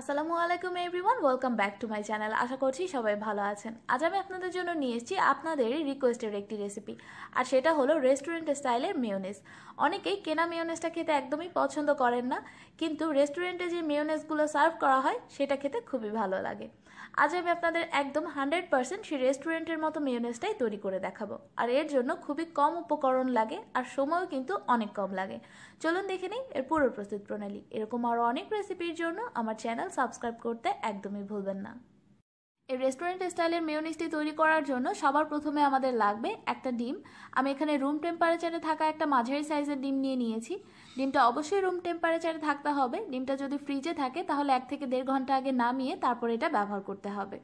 আসসালামু আলাইকুম everyone welcome back to my channel আশা করছি সবাই ভালো আছেন আজ আমি আপনাদের জন্য নিয়ে এসেছি আপনাদের রিকোয়েস্টের একটি রেসিপি আর সেটা হলো রেস্টুরেন্ট স্টাইলের মেয়োনেজ অনেকেই কেনা মেয়োনেজটা খেতে একদমই পছন্দ করেন না কিন্তু রেস্টুরেন্টে যে মেয়োনেজগুলো সার্ভ করা হয় সেটা খেতে খুবই ভালো লাগে আজ আমি আপনাদের একদম হান্ড্রেড পার্সেন্ট সেই রেস্টুরেন্টের মতো মেয়োনেজটাই তৈরি করে দেখাবো আর এর জন্য খুবই কম উপকরণ লাগে আর সময়ও কিন্তু অনেক কম লাগে চলুন দেখে নিই এর পুরো প্রস্তুত প্রণালী এরকম আরও অনেক রেসিপির জন্য আমার চ্যানেল চ্যানেল সাবস্ক্রাইব করতে একদমই ভুলবেন না এই রেস্টুরেন্ট স্টাইলের মেয়নিসটি তৈরি করার জন্য সবার প্রথমে আমাদের লাগবে একটা ডিম আমি এখানে রুম টেম্পারেচারে থাকা একটা মাঝারি সাইজের ডিম নিয়ে নিয়েছি ডিমটা অবশ্যই রুম টেম্পারেচারে থাকতে হবে ডিমটা যদি ফ্রিজে থাকে তাহলে এক থেকে দেড় ঘন্টা আগে নামিয়ে তারপর এটা ব্যবহার করতে হবে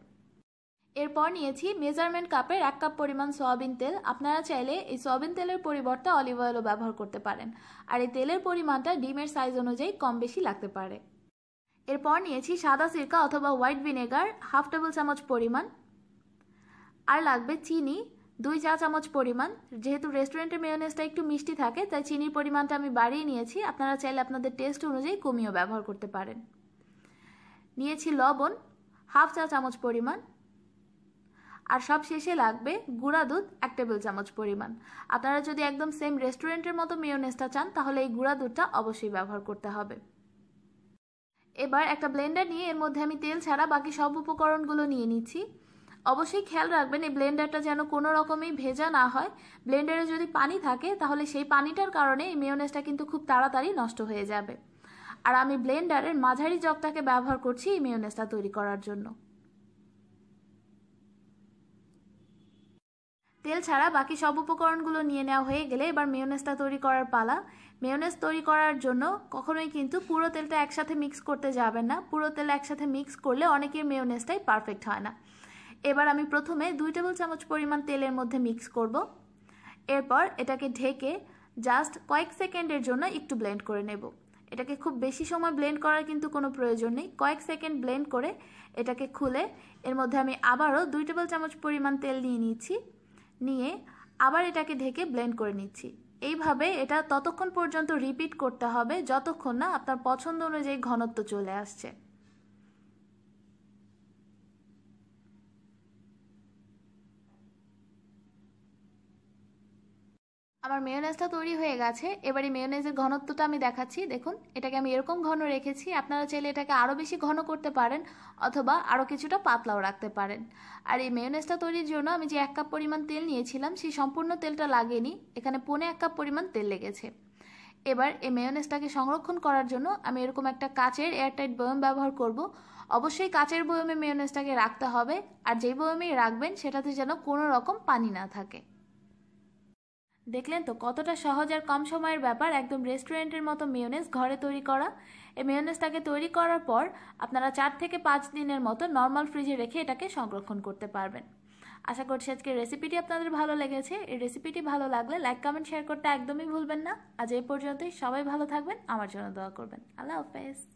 এরপর নিয়েছি মেজারমেন্ট কাপের এক কাপ পরিমাণ সয়াবিন তেল আপনারা চাইলে এই সয়াবিন তেলের পরিবর্তে অলিভ অয়েলও ব্যবহার করতে পারেন আর এই তেলের পরিমাণটা ডিমের সাইজ অনুযায়ী কম বেশি লাগতে পারে এরপর নিয়েছি সাদা সিরকা অথবা হোয়াইট ভিনেগার হাফ টেবিল চামচ পরিমাণ আর লাগবে চিনি দুই চা চামচ পরিমাণ যেহেতু রেস্টুরেন্টের মেয়নেসটা একটু মিষ্টি থাকে তাই চিনির পরিমাণটা আমি বাড়িয়ে নিয়েছি আপনারা চাইলে আপনাদের টেস্ট অনুযায়ী কমিয়েও ব্যবহার করতে পারেন নিয়েছি লবণ হাফ চা চামচ পরিমাণ আর সব শেষে লাগবে গুঁড়া দুধ এক টেবিল চামচ পরিমাণ আপনারা যদি একদম সেম রেস্টুরেন্টের মতো মেয়নেসটা চান তাহলে এই গুঁড়া দুধটা অবশ্যই ব্যবহার করতে হবে এবার একটা ব্লেন্ডার নিয়ে এর মধ্যে আমি তেল ছাড়া বাকি সব উপকরণগুলো নিয়ে নিচ্ছি অবশ্যই খেয়াল রাখবেন এই ব্লেন্ডারটা যেন কোনো রকমই ভেজা না হয় ব্লেন্ডারে যদি পানি থাকে তাহলে সেই পানিটার কারণে এই মেয়োনেজটা কিন্তু খুব তাড়াতাড়ি নষ্ট হয়ে যাবে আর আমি ব্লেন্ডারের মাঝারি জগটাকে ব্যবহার করছি এই মেয়োনেজটা তৈরি করার জন্য তেল ছাড়া বাকি সব উপকরণগুলো নিয়ে নেওয়া হয়ে গেলে এবার মেয়োনেজটা তৈরি করার পালা মেয়োনেজ তৈরি করার জন্য কখনোই কিন্তু পুরো তেলটা একসাথে মিক্স করতে যাবেন না পুরো তেল একসাথে মিক্স করলে অনেকের মেয়োনেজটাই পারফেক্ট হয় না এবার আমি প্রথমে দুই টেবিল চামচ পরিমাণ তেলের মধ্যে মিক্স করব এরপর এটাকে ঢেকে জাস্ট কয়েক সেকেন্ডের জন্য একটু ব্লেন্ড করে নেব এটাকে খুব বেশি সময় ব্লেন্ড করার কিন্তু কোনো প্রয়োজন নেই কয়েক সেকেন্ড ব্লেন্ড করে এটাকে খুলে এর মধ্যে আমি আবারও দুই টেবিল চামচ পরিমাণ তেল নিয়ে নিয়েছি নিয়ে আবার এটাকে ঢেকে ব্লেন্ড করে নিচ্ছি এইভাবে এটা ততক্ষণ পর্যন্ত রিপিট করতে হবে যতক্ষণ না আপনার পছন্দ অনুযায়ী ঘনত্ব চলে আসছে আমার মেয়োনেজটা তৈরি হয়ে গেছে এবার এই মেয়োনেজের ঘনত্বটা আমি দেখাচ্ছি দেখুন এটাকে আমি এরকম ঘন রেখেছি আপনারা চাইলে এটাকে আরও বেশি ঘন করতে পারেন অথবা আরও কিছুটা পাতলাও রাখতে পারেন আর এই মেয়োনেজটা তৈরির জন্য আমি যে এক কাপ পরিমাণ তেল নিয়েছিলাম সেই সম্পূর্ণ তেলটা লাগেনি এখানে পনে এক কাপ পরিমাণ তেল লেগেছে এবার এই মেয়োনেজটাকে সংরক্ষণ করার জন্য আমি এরকম একটা কাচের এয়ারটাইট বয়ম ব্যবহার করব অবশ্যই কাচের বয়মে মেয়োনেজটাকে রাখতে হবে আর যেই বয়মেই রাখবেন সেটাতে যেন কোনো রকম পানি না থাকে দেখলেন তো কতটা সহজ আর কম সময়ের ব্যাপার একদম রেস্টুরেন্টের মতো মেয়োনেজ ঘরে তৈরি করা এই মেয়োনেজটাকে তৈরি করার পর আপনারা চার থেকে পাঁচ দিনের মতো নর্মাল ফ্রিজে রেখে এটাকে সংরক্ষণ করতে পারবেন আশা করছি আজকে রেসিপিটি আপনাদের ভালো লেগেছে এই রেসিপিটি ভালো লাগলে লাইক কমেন্ট শেয়ার করতে একদমই ভুলবেন না আজ এই পর্যন্তই সবাই ভালো থাকবেন আমার জন্য দোয়া করবেন আল্লাহ হাফেজ